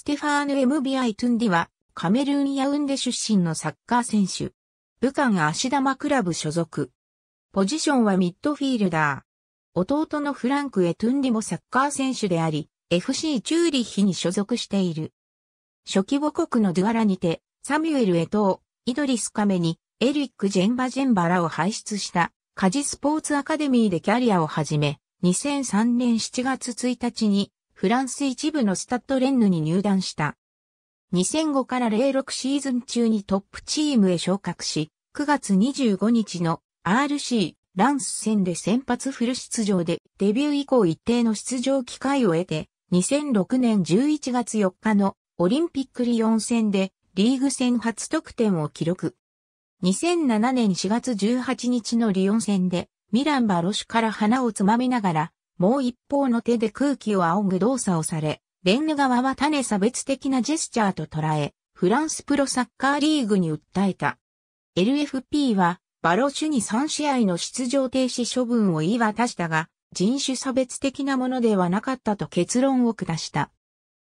ステファーヌ・エムビアイ・トゥンディは、カメルーン・ヤウンデ出身のサッカー選手。武漢足玉クラブ所属。ポジションはミッドフィールダー。弟のフランク・エトゥンディもサッカー選手であり、FC チューリッヒに所属している。初期母国のドゥアラにて、サミュエル・エトー、イドリス・カメに、エリック・ジェンバ・ジェンバらを輩出した、カジスポーツアカデミーでキャリアを始め、2003年7月1日にフランス一部のスタッドレンヌに入団した。2005から06シーズン中にトップチームへ昇格し、9月25日の RC ランス戦で先発フル出場でデビュー以降一定の出場機会を得て、2006年11月4日のオリンピックリヨン戦でリーグ戦初得点を記録。2007年4月18日のリヨン戦でミラン・バロシュから花をつまみながらもう一方の手で空気を仰ぐ動作をされ、レンヌ側は種差別的なジェスチャーと捉え、フランスプロサッカーリーグに訴えた。LFP は、バロシュに3試合の出場停止処分を言い渡したが、人種差別的なものではなかったと結論を下した。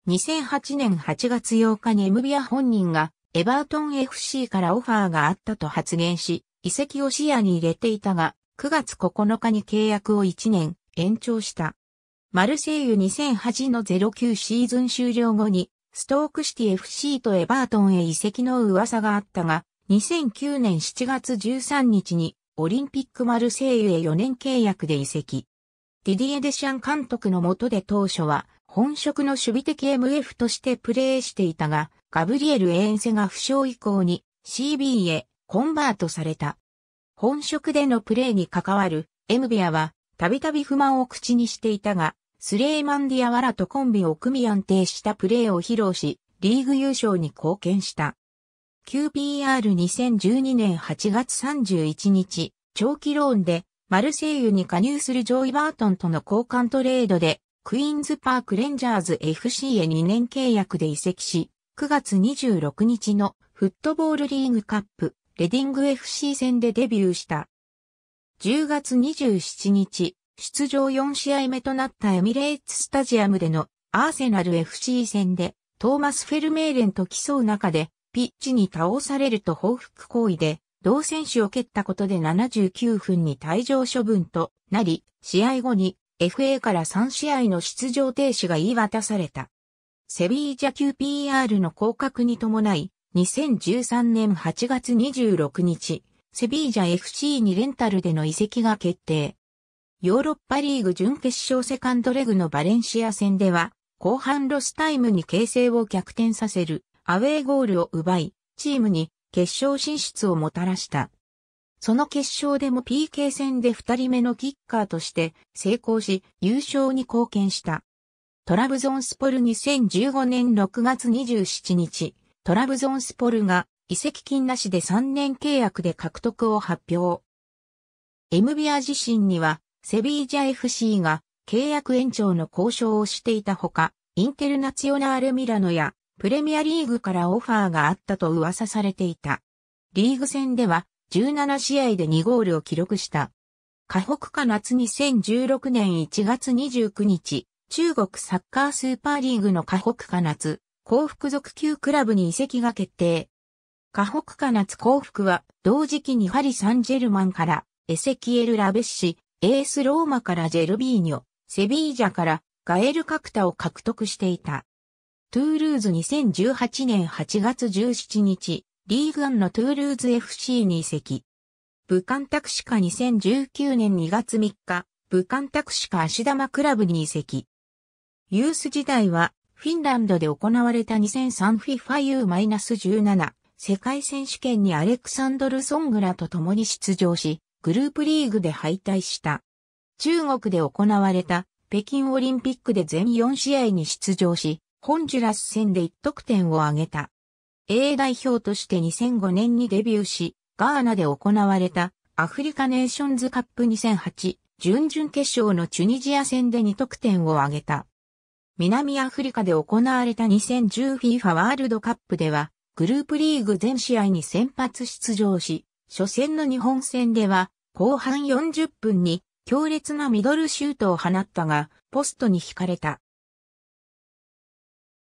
2008年8月8日にエムビア本人がエバートン FC からオファーがあったと発言し、遺跡を視野に入れていたが、9月9日に契約を1年、延長した。マルセイユ2008の09シーズン終了後に、ストークシティ FC とエバートンへ移籍の噂があったが、2009年7月13日にオリンピックマルセイユへ4年契約で移籍。ディディエ・デシャン監督の下で当初は本職の守備的 MF としてプレーしていたが、ガブリエル・エンセが負傷以降に CB へコンバートされた。本職でのプレーに関わるエムビアはたびたび不満を口にしていたが、スレイマンディアワラとコンビを組み安定したプレーを披露し、リーグ優勝に貢献した。QPR2012 年8月31日、長期ローンで、マルセイユに加入するジョイ・バートンとの交換トレードで、クイーンズパークレンジャーズ FC へ2年契約で移籍し、9月26日のフットボールリーグカップ、レディング FC 戦でデビューした。10月27日、出場4試合目となったエミレーツスタジアムでのアーセナル FC 戦でトーマス・フェルメーレンと競う中でピッチに倒されると報復行為で同選手を蹴ったことで79分に退場処分となり、試合後に FA から3試合の出場停止が言い渡された。セビージャ級 PR の降格に伴い、2013年8月26日、セビージャ FC にレンタルでの移籍が決定。ヨーロッパリーグ準決勝セカンドレグのバレンシア戦では、後半ロスタイムに形勢を逆転させるアウェーゴールを奪い、チームに決勝進出をもたらした。その決勝でも PK 戦で2人目のキッカーとして成功し優勝に貢献した。トラブゾンスポル2015年6月27日、トラブゾンスポルが移籍金なしで3年契約で獲得を発表。エムビア自身には、セビージャ FC が契約延長の交渉をしていたほか、インテルナツヨナールミラノやプレミアリーグからオファーがあったと噂されていた。リーグ戦では17試合で2ゴールを記録した。河北下夏2016年1月29日、中国サッカースーパーリーグの河北下夏、幸福属級クラブに移籍が決定。河北か夏幸福は、同時期にハリ・サンジェルマンから、エセキエル・ラベッシ、エース・ローマからジェルビーニョ、セビージャから、ガエル・カクタを獲得していた。トゥールーズ2018年8月17日、リーグアンのトゥールーズ FC に移籍。武漢タクシカ2019年2月3日、武漢タクシカ足玉クラブに移籍。ユース時代は、フィンランドで行われた2003 FIFA U-17 世界選手権にアレクサンドル・ソングラと共に出場し、グループリーグで敗退した。中国で行われた北京オリンピックで全4試合に出場し、ホンジュラス戦で1得点を挙げた。A 代表として2005年にデビューし、ガーナで行われたアフリカネーションズカップ2008準々決勝のチュニジア戦で2得点を挙げた。南アフリカで行われた 2010FIFA ワールドカップではグループリーグ全試合に先発出場し、初戦の日本戦では、後半40分に強烈なミドルシュートを放ったが、ポストに引かれた。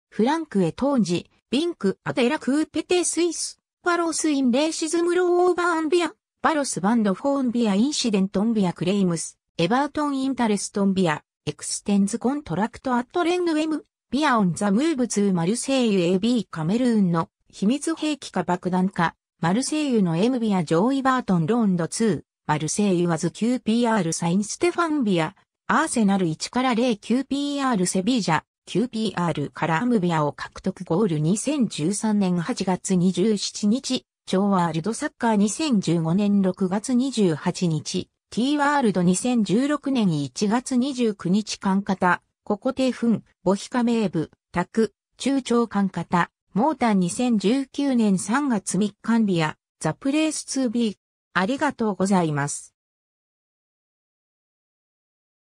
フランクへ当時、ビンク、アデラクーペテスイス、パロスインレーシズムローオーバーアンビア、パロスバンドフォーンビアインシデントンビアクレイムス、エバートンインタレストンビア、エクステンズコントラクトアットレングエム、ビアオンザムーブツーマルセイユエビー・カメルーンの秘密兵器か爆弾か、マルセイユのエムビア・ジョーイ・バートン・ローンド2、マルセイユ・ワズ QPR・ サイン・ステファンビア、アーセナル1から 0QPR・ セビージャ、QPR からアムビアを獲得ゴール2013年8月27日、超ワールドサッカー2015年6月28日、T ワールド2016年1月29日間型、ここフン、ボヒカ名部、タク、中長間型、モータン2019年3月3日日やザプレイス 2B。ありがとうございます。